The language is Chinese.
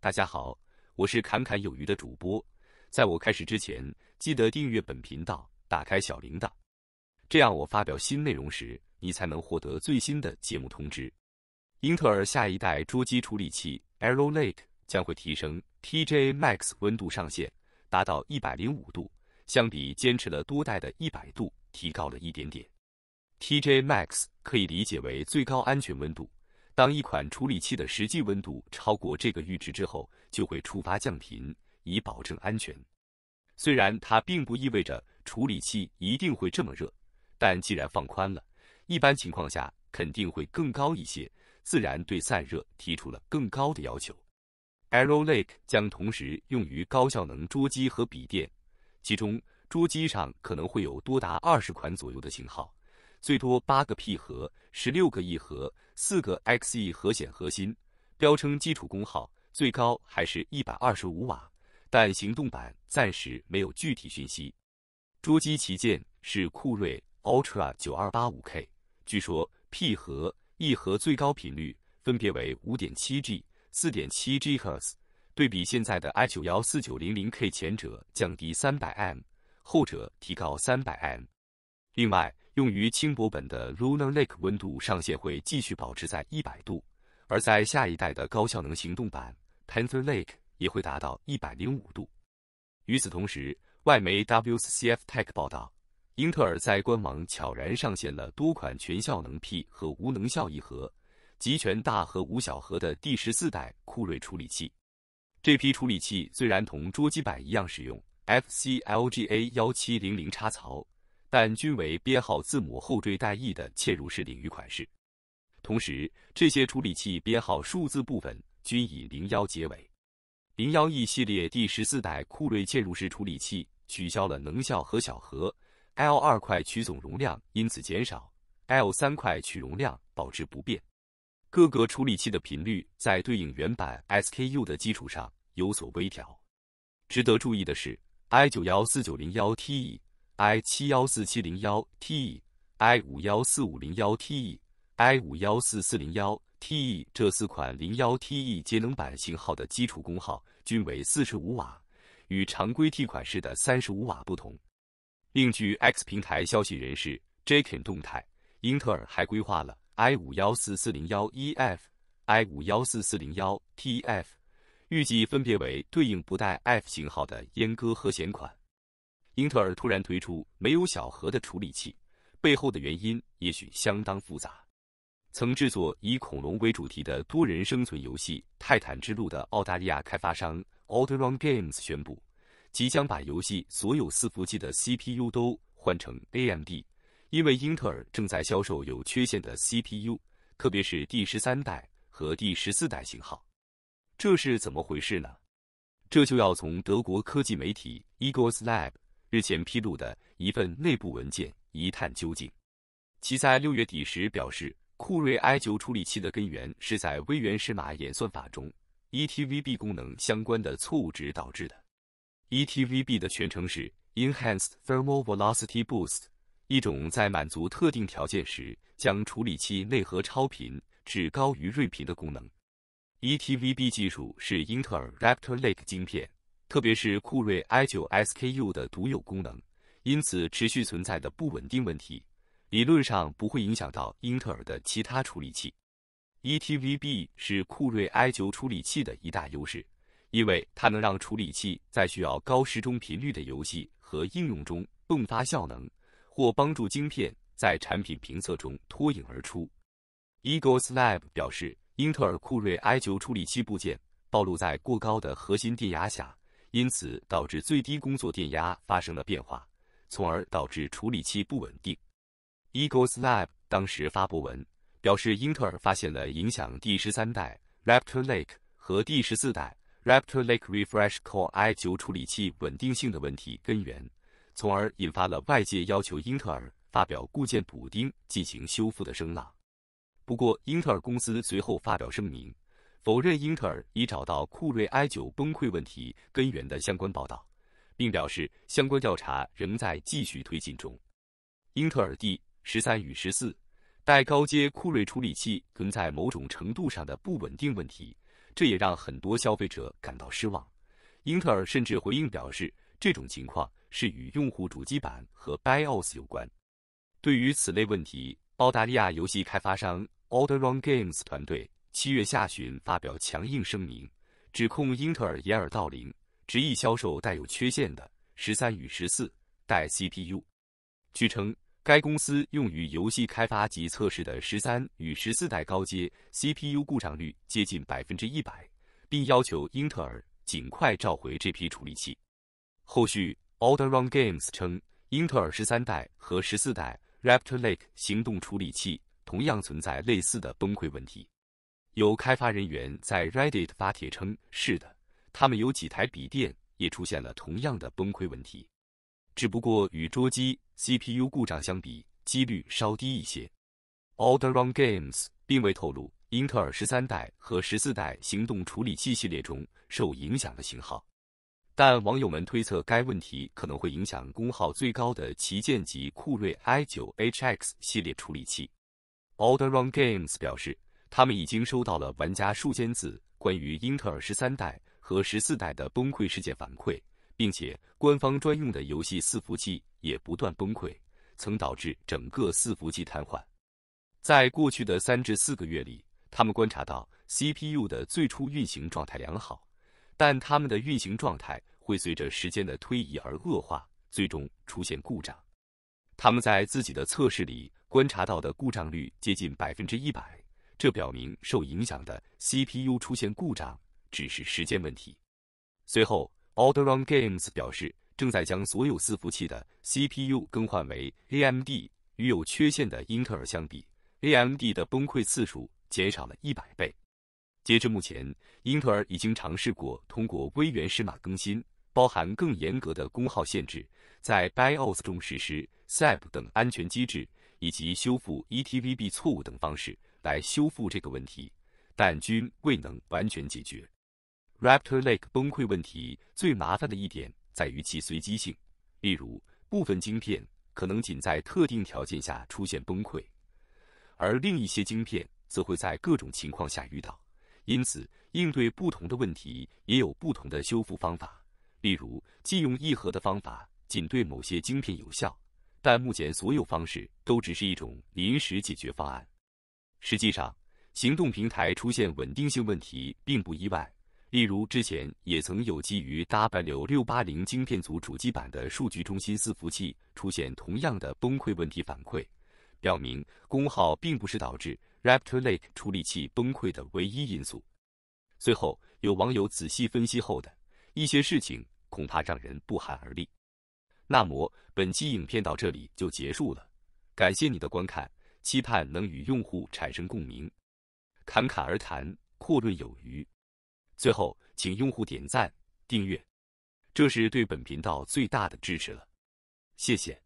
大家好，我是侃侃有余的主播。在我开始之前，记得订阅本频道，打开小铃铛，这样我发表新内容时，你才能获得最新的节目通知。英特尔下一代桌机处理器 Arrow Lake 将会提升 Tjmax 温度上限，达到一百零五度，相比坚持了多代的一百度提高了一点点。Tjmax 可以理解为最高安全温度。当一款处理器的实际温度超过这个阈值之后，就会触发降频以保证安全。虽然它并不意味着处理器一定会这么热，但既然放宽了，一般情况下肯定会更高一些，自然对散热提出了更高的要求。Arrow Lake 将同时用于高效能桌机和笔电，其中桌机上可能会有多达二十款左右的型号。最多八个 P 核，十六个 E 核，四个 Xe 核显核心，标称基础功耗最高还是一百二十五瓦，但行动版暂时没有具体讯息。桌机旗舰是酷睿 Ultra 九二八五 K，据说 P 核 E 核最高频率分别为五点七 G 四点七 GHz，对比现在的 i 九幺四九零零 K，前者降低三百 M，后者提高三百 M。另外。用于轻薄本的 Lunar Lake 温度上限会继续保持在一百度，而在下一代的高效能行动版 Panther Lake 也会达到一百零五度。与此同时，外媒 WCF Tech 报道，英特尔在官网悄然上线了多款全效能 P 和无能效一核、集全大核无小核的第十四代酷睿处理器。这批处理器虽然同桌机版一样使用 FC LGA 幺七零零插槽。但均为编号字母后缀带 E 的嵌入式领域款式，同时这些处理器编号数字部分均以零幺结尾。零幺 E 系列第十四代酷睿嵌入式处理器取消了能效和小核，L 二块取总容量因此减少，L 三块取容量保持不变。各个处理器的频率在对应原版 SKU 的基础上有所微调。值得注意的是，i 九幺四九零幺 T E。i 七幺四七零幺 te、i 五幺四五零幺 te、i 五幺四四零幺 te 这四款零幺 te 节能版型号的基础功耗均为四十五瓦，与常规 t 款式的三十五瓦不同。另据 x 平台消息人士 j a k e n 动态，英特尔还规划了 i 五幺四四零幺 ef、i 五幺四四零幺 tf，预计分别为对应不带 f 型号的阉割和弦款。英特尔突然推出没有小核的处理器，背后的原因也许相当复杂。曾制作以恐龙为主题的多人生存游戏《泰坦之路》的澳大利亚开发商 Alderan Games 宣布，即将把游戏所有伺服器的 CPU 都换成 AMD，因为英特尔正在销售有缺陷的 CPU，特别是第十三代和第十四代型号。这是怎么回事呢？这就要从德国科技媒体 e a g l e s Lab。日前披露的一份内部文件，一探究竟。其在六月底时表示，酷睿 i9 处理器的根源是在微源石码演算法中 ETVB 功能相关的错误值导致的。ETVB 的全称是 Enhanced Thermal Velocity Boost，一种在满足特定条件时将处理器内核超频至高于睿频的功能。ETVB 技术是英特尔 Raptor Lake 晶片。特别是酷睿 i9 SKU 的独有功能，因此持续存在的不稳定问题，理论上不会影响到英特尔的其他处理器。ETVB 是酷睿 i9 处理器的一大优势，因为它能让处理器在需要高时钟频率的游戏和应用中迸发效能，或帮助晶片在产品评测中脱颖而出。Eagle's Lab 表示，英特尔酷睿 i9 处理器部件暴露在过高的核心电压下。因此导致最低工作电压发生了变化，从而导致处理器不稳定。Egoslab 当时发布文表示，英特尔发现了影响第十三代 Raptor Lake 和第十四代 Raptor Lake Refresh Core i9 处理器稳定性的问题根源，从而引发了外界要求英特尔发表固件补丁进行修复的声浪。不过，英特尔公司随后发表声明。否认英特尔已找到酷睿 i 九崩溃问题根源的相关报道，并表示相关调查仍在继续推进中。英特尔第十三与十四代高阶酷睿处理器存在某种程度上的不稳定问题，这也让很多消费者感到失望。英特尔甚至回应表示，这种情况是与用户主机板和 BIOS 有关。对于此类问题，澳大利亚游戏开发商 o l d e r o n Games 团队。七月下旬发表强硬声明，指控英特尔掩耳盗铃，执意销售带有缺陷的十三与十四代 CPU。据称，该公司用于游戏开发及测试的十三与十四代高阶 CPU 故障率接近百分之一百，并要求英特尔尽快召回这批处理器。后续 a l d e r Run Games 称，英特尔十三代和十四代 Raptor Lake 行动处理器同样存在类似的崩溃问题。有开发人员在 Reddit 发帖称：“是的，他们有几台笔电也出现了同样的崩溃问题，只不过与桌机 CPU 故障相比，几率稍低一些。” Alderon Games 并未透露英特尔十三代和十四代行动处理器系列中受影响的型号，但网友们推测该问题可能会影响功耗最高的旗舰级酷睿 i9HX 系列处理器。Alderon Games 表示。他们已经收到了玩家数千字关于英特尔十三代和十四代的崩溃事件反馈，并且官方专用的游戏伺服器也不断崩溃，曾导致整个伺服器瘫痪。在过去的三至四个月里，他们观察到 CPU 的最初运行状态良好，但它们的运行状态会随着时间的推移而恶化，最终出现故障。他们在自己的测试里观察到的故障率接近百分之一百。这表明受影响的 CPU 出现故障只是时间问题。随后 a l t e r Run Games 表示，正在将所有伺服器的 CPU 更换为 AMD。与有缺陷的英特尔相比，AMD 的崩溃次数减少了一百倍。截至目前，英特尔已经尝试过通过微源适码更新、包含更严格的功耗限制、在 BIOS 中实施 s a p 等安全机制，以及修复 ETVB 错误等方式。来修复这个问题，但均未能完全解决。Raptor Lake 崩溃问题最麻烦的一点在于其随机性，例如部分晶片可能仅在特定条件下出现崩溃，而另一些晶片则会在各种情况下遇到。因此，应对不同的问题也有不同的修复方法。例如，既用一核的方法仅对某些晶片有效，但目前所有方式都只是一种临时解决方案。实际上，行动平台出现稳定性问题并不意外。例如，之前也曾有基于 W680 芯片组主机板的数据中心伺服器出现同样的崩溃问题反馈，表明功耗并不是导致 Raptor Lake 处理器崩溃的唯一因素。最后，有网友仔细分析后的一些事情，恐怕让人不寒而栗。那么，本期影片到这里就结束了，感谢你的观看。期盼能与用户产生共鸣，侃侃而谈，阔论有余。最后，请用户点赞、订阅，这是对本频道最大的支持了。谢谢。